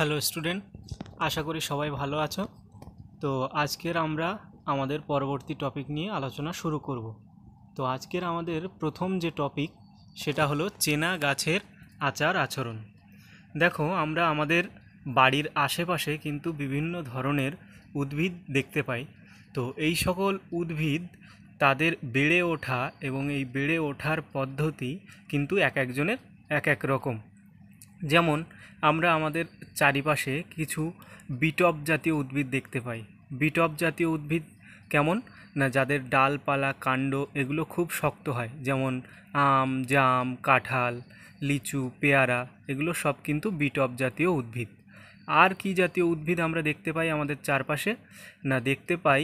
hello student আশা করি সবাই ভালো আছো তো আজকের আমরা আমাদের পরবর্তী টপিক নিয়ে আলোচনা শুরু করব তো আজকের আমাদের প্রথম যে টপিক সেটা হলো চেনা গাছের আচার আচরণ দেখো আমরা আমাদের বাড়ির আশেপাশে কিন্তু বিভিন্ন ধরনের উদ্ভিদ দেখতে পাই তো এই সকল উদ্ভিদ তাদের বেড়ে ওঠা এবং এই বেড়ে ওঠার পদ্ধতি কিন্তু এক একজনের এক এক রকম যেমন আমরা আমাদের চারিপাশে কিছু বিটপ জাতীয় উদ্ভিদ দেখতে পাই বিটপ জাতীয় উদ্ভিদ কেমন না যাদের ডালপালা কাণ্ড এগুলো খুব শক্ত হয় যেমন আম জাম কাঁঠাল লিচু পেয়ারা এগুলো সব কিন্তু বিটপ জাতীয় উদ্ভিদ আর কি জাতীয় উদ্ভিদ আমরা দেখতে পাই আমাদের চারপাশে না দেখতে পাই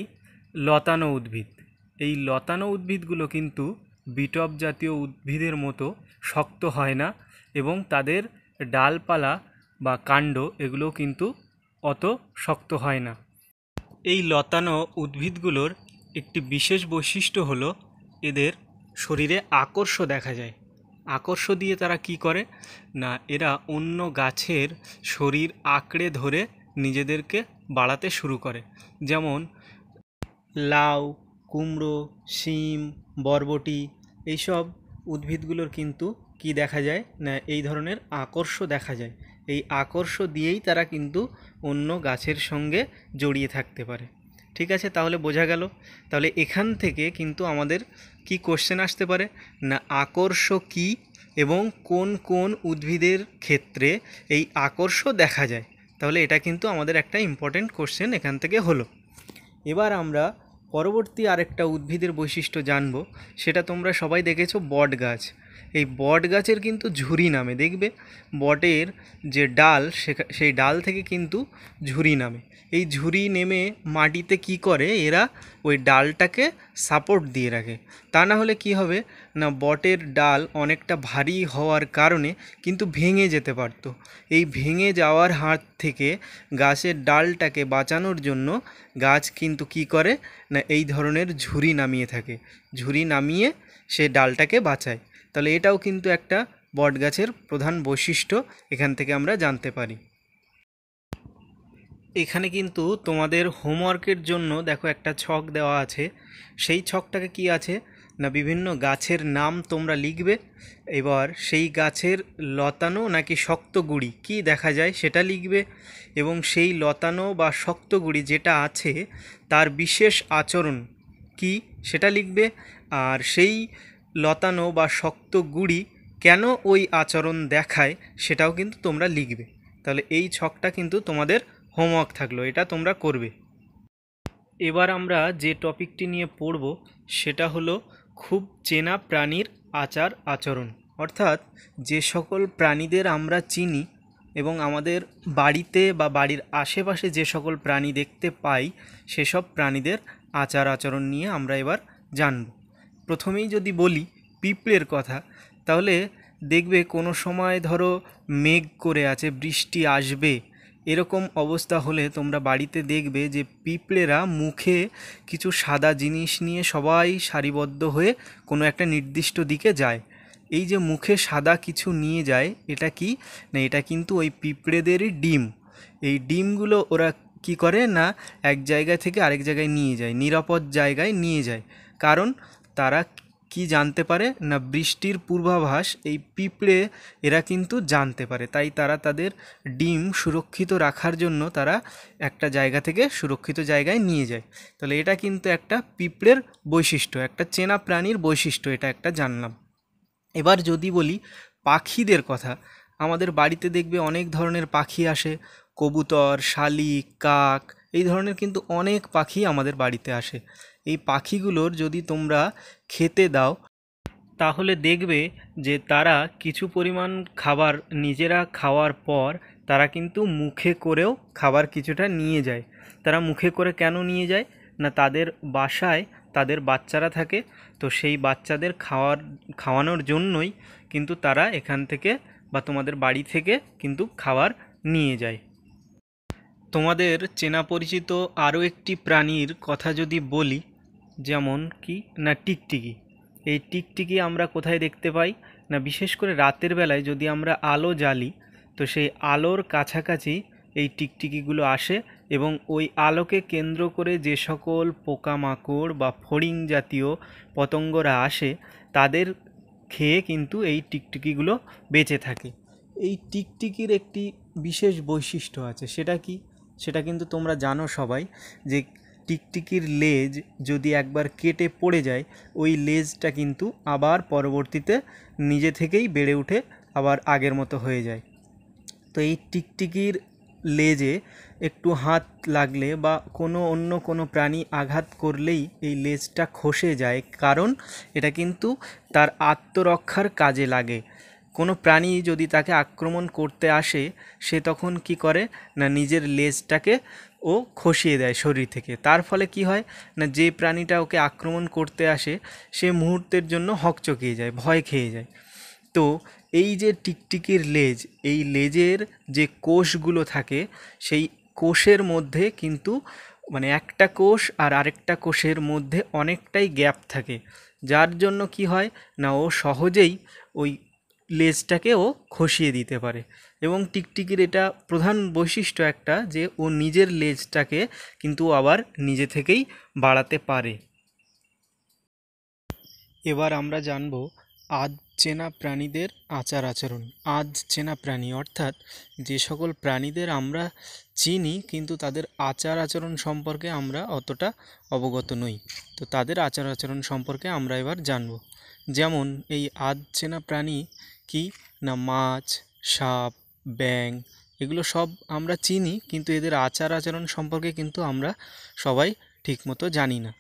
লতানো উদ্ভিদ এই লতানো উদ্ভিদগুলো কিন্তু বিটপ জাতীয় উদ্ভিদের মতো শক্ত হয় না এবং তাদের ডালপালা বা কাণ্ড এগুলোও কিন্তু অত শক্ত হয় না এই লতানো উদ্ভিদগুলোর একটি বিশেষ বৈশিষ্ট্য হলো এদের শরীরে আকর্ষ দেখা যায় আকর্ষ দিয়ে তারা কি করে না এরা অন্য গাছের শরীর আঁকড়ে ধরে নিজেদেরকে বাড়াতে শুরু করে যেমন লাউ কুমড়ো শিম বরবটি এইসব উদ্ভিদগুলোর কিন্তু কি দেখা যায় না এই ধরনের আকর্ষ দেখা যায় এই আকর্ষ দিয়েই তারা কিন্তু অন্য গাছের সঙ্গে জড়িয়ে থাকতে পারে ঠিক আছে তাহলে বোঝা গেল তাহলে এখান থেকে কিন্তু আমাদের কি কোশ্চেন আসতে পারে না আকর্ষ কি এবং কোন কোন উদ্ভিদের ক্ষেত্রে এই আকর্ষ দেখা যায় তাহলে এটা কিন্তু আমাদের একটা ইম্পর্টেন্ট কোশ্চেন এখান থেকে হলো এবার আমরা পরবর্তী আরেকটা উদ্ভিদের বৈশিষ্ট্য জানব সেটা তোমরা সবাই দেখেছো বট গাছ এই বট গাছের কিন্তু ঝুরি নামে দেখবে বটের যে ডাল সেই ডাল থেকে কিন্তু ঝুরি নামে এই ঝুরি নেমে মাটিতে কি করে এরা ওই ডালটাকে সাপোর্ট দিয়ে রাখে তা না হলে কি হবে না বটের ডাল অনেকটা ভারী হওয়ার কারণে কিন্তু ভেঙে যেতে পারতো এই ভেঙে যাওয়ার হাত থেকে গাছের ডালটাকে বাঁচানোর জন্য গাছ কিন্তু কি করে না এই ধরনের ঝুরি নামিয়ে থাকে ঝুরি নামিয়ে সে ডালটাকে বাঁচায় তাহলে এটাও কিন্তু একটা বট গাছের প্রধান বৈশিষ্ট্য এখান থেকে আমরা জানতে পারি এখানে কিন্তু তোমাদের হোমওয়ার্কের জন্য দেখো একটা ছক দেওয়া আছে সেই ছকটাকে কি আছে না বিভিন্ন গাছের নাম তোমরা লিখবে এবার সেই গাছের লতানো নাকি শক্ত গুড়ি কী দেখা যায় সেটা লিখবে এবং সেই লতানো বা শক্ত গুড়ি যেটা আছে তার বিশেষ আচরণ কি সেটা লিখবে আর সেই লতানো বা শক্ত গুড়ি কেন ওই আচরণ দেখায় সেটাও কিন্তু তোমরা লিখবে তাহলে এই ছকটা কিন্তু তোমাদের হোমওয়ার্ক থাকলো এটা তোমরা করবে এবার আমরা যে টপিকটি নিয়ে পড়ব সেটা হলো খুব চেনা প্রাণীর আচার আচরণ অর্থাৎ যে সকল প্রাণীদের আমরা চিনি এবং আমাদের বাড়িতে বা বাড়ির আশেপাশে যে সকল প্রাণী দেখতে পাই সেসব প্রাণীদের আচার আচরণ নিয়ে আমরা এবার জানবো প্রথমেই যদি বলি পিঁপড়ের কথা তাহলে দেখবে কোনো সময় ধরো মেঘ করে আছে বৃষ্টি আসবে এরকম অবস্থা হলে তোমরা বাড়িতে দেখবে যে পিঁপড়েরা মুখে কিছু সাদা জিনিস নিয়ে সবাই সারিবদ্ধ হয়ে কোনো একটা নির্দিষ্ট দিকে যায় এই যে মুখে সাদা কিছু নিয়ে যায় এটা কি না এটা কিন্তু ওই পিঁপড়েদেরই ডিম এই ডিমগুলো ওরা কি করে না এক জায়গা থেকে আরেক জায়গায় নিয়ে যায় নিরাপদ জায়গায় নিয়ে যায় কারণ তারা কি জানতে পারে না বৃষ্টির পূর্বাভাস এই পিঁপড়ে এরা কিন্তু জানতে পারে তাই তারা তাদের ডিম সুরক্ষিত রাখার জন্য তারা একটা জায়গা থেকে সুরক্ষিত জায়গায় নিয়ে যায় তাহলে এটা কিন্তু একটা পিঁপড়ের বৈশিষ্ট্য একটা চেনা প্রাণীর বৈশিষ্ট্য এটা একটা জানলাম এবার যদি বলি পাখিদের কথা আমাদের বাড়িতে দেখবে অনেক ধরনের পাখি আসে কবুতর শালিক কাক এই ধরনের কিন্তু অনেক পাখি আমাদের বাড়িতে আসে এই পাখিগুলোর যদি তোমরা খেতে দাও তাহলে দেখবে যে তারা কিছু পরিমাণ খাবার নিজেরা খাওয়ার পর তারা কিন্তু মুখে করেও খাবার কিছুটা নিয়ে যায় তারা মুখে করে কেন নিয়ে যায় না তাদের বাসায় তাদের বাচ্চারা থাকে তো সেই বাচ্চাদের খাওয়ার খাওয়ানোর জন্যই কিন্তু তারা এখান থেকে বা তোমাদের বাড়ি থেকে কিন্তু খাবার নিয়ে যায় তোমাদের চেনা পরিচিত আরও একটি প্রাণীর কথা যদি বলি যেমন কি না টিকটিকি এই টিকটিকি আমরা কোথায় দেখতে পাই না বিশেষ করে রাতের বেলায় যদি আমরা আলো জ্বালি তো সেই আলোর কাছাকাছি এই টিকটিকিগুলো আসে এবং ওই আলোকে কেন্দ্র করে যে সকল পোকামাকড় বা ফড়িং জাতীয় পতঙ্গরা আসে তাদের খেয়ে কিন্তু এই টিকটিকিগুলো বেঁচে থাকে এই টিকটিকির একটি বিশেষ বৈশিষ্ট্য আছে সেটা কি সেটা কিন্তু তোমরা জানো সবাই যে টিকটিকির লেজ যদি একবার কেটে পড়ে যায় ওই লেজটা কিন্তু আবার পরবর্তীতে নিজে থেকেই বেড়ে উঠে আবার আগের মতো হয়ে যায় তো এই টিকটিকির লেজে একটু হাত লাগলে বা কোনো অন্য কোনো প্রাণী আঘাত করলেই এই লেজটা খসে যায় কারণ এটা কিন্তু তার আত্মরক্ষার কাজে লাগে কোনো প্রাণী যদি তাকে আক্রমণ করতে আসে সে তখন কি করে না নিজের লেজটাকে ও খসিয়ে দেয় শরীর থেকে তার ফলে কি হয় না যে প্রাণীটা ওকে আক্রমণ করতে আসে সে মুহূর্তের জন্য হকচকিয়ে যায় ভয় খেয়ে যায় তো এই যে টিকটিকির লেজ এই লেজের যে কোষগুলো থাকে সেই কোষের মধ্যে কিন্তু মানে একটা কোষ আর আরেকটা কোষের মধ্যে অনেকটাই গ্যাপ থাকে যার জন্য কি হয় না ও সহজেই ওই লেজটাকেও খসিয়ে দিতে পারে এবং টিকটিকির এটা প্রধান বৈশিষ্ট্য একটা যে ও নিজের লেজটাকে কিন্তু আবার নিজে থেকেই বাড়াতে পারে এবার আমরা জানব আধ চেনা প্রাণীদের আচার আচরণ আধ চেনা প্রাণী অর্থাৎ যে সকল প্রাণীদের আমরা চিনি কিন্তু তাদের আচার আচরণ সম্পর্কে আমরা অতটা অবগত নই তো তাদের আচার আচরণ সম্পর্কে আমরা এবার জানব যেমন এই আধ চেনা প্রাণী কি না মাছ সাপ ব্যাঙ এগুলো সব আমরা চিনি কিন্তু এদের আচার আচরণ সম্পর্কে কিন্তু আমরা সবাই ঠিকমতো জানি না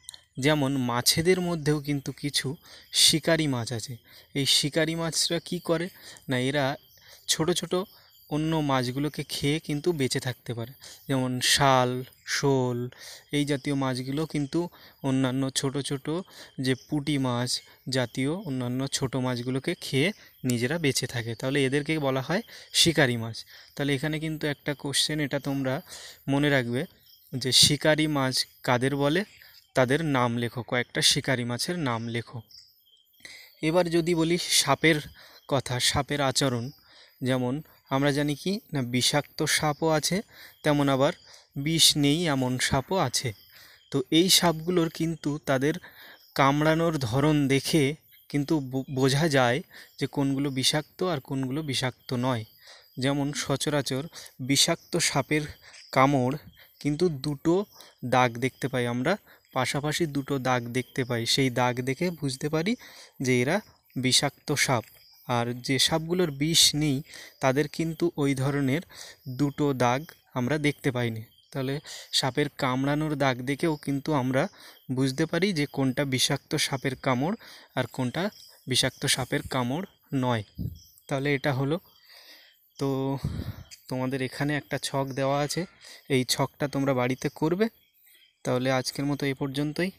যেমন মাছেদের মধ্যেও কিন্তু কিছু শিকারি মাছ আছে এই শিকারি মাছরা কি করে না এরা ছোট ছোট অন্য মাছগুলোকে খেয়ে কিন্তু বেঁচে থাকতে পারে যেমন শাল শোল এই জাতীয় মাছগুলো কিন্তু অন্যান্য ছোট ছোট যে পুঁটি মাছ জাতীয় অন্যান্য ছোট মাছগুলোকে খেয়ে নিজেরা বেঁচে থাকে তাহলে এদেরকে বলা হয় শিকারি মাছ তাহলে এখানে কিন্তু একটা কোশ্চেন এটা তোমরা মনে রাখবে যে শিকারি মাছ কাদের বলে তাদের নাম লেখো কয়েকটা শিকারি মাছের নাম লেখো এবার যদি বলি সাপের কথা সাপের আচরণ যেমন আমরা জানি কি না বিষাক্ত সাপও আছে তেমন আবার বিষ নেই এমন সাপও আছে তো এই সাপগুলোর কিন্তু তাদের কামড়ানোর ধরন দেখে কিন্তু বোঝা যায় যে কোনগুলো বিষাক্ত আর কোনগুলো বিষাক্ত নয় যেমন সচরাচর বিষাক্ত সাপের কামড় কিন্তু দুটো দাগ দেখতে পাই আমরা পাশাপাশি দুটো দাগ দেখতে পাই সেই দাগ দেখে বুঝতে পারি যে এরা বিষাক্ত সাপ আর যে সাপগুলোর বিষ নেই তাদের কিন্তু ওই ধরনের দুটো দাগ আমরা দেখতে পাইনি তাহলে সাপের কামড়ানোর দাগ দেখেও কিন্তু আমরা বুঝতে পারি যে কোনটা বিষাক্ত সাপের কামড় আর কোনটা বিষাক্ত সাপের কামড় নয় তাহলে এটা হলো তো তোমাদের এখানে একটা ছক দেওয়া আছে এই ছকটা তোমরা বাড়িতে করবে তাহলে আজকের মতো এ পর্যন্তই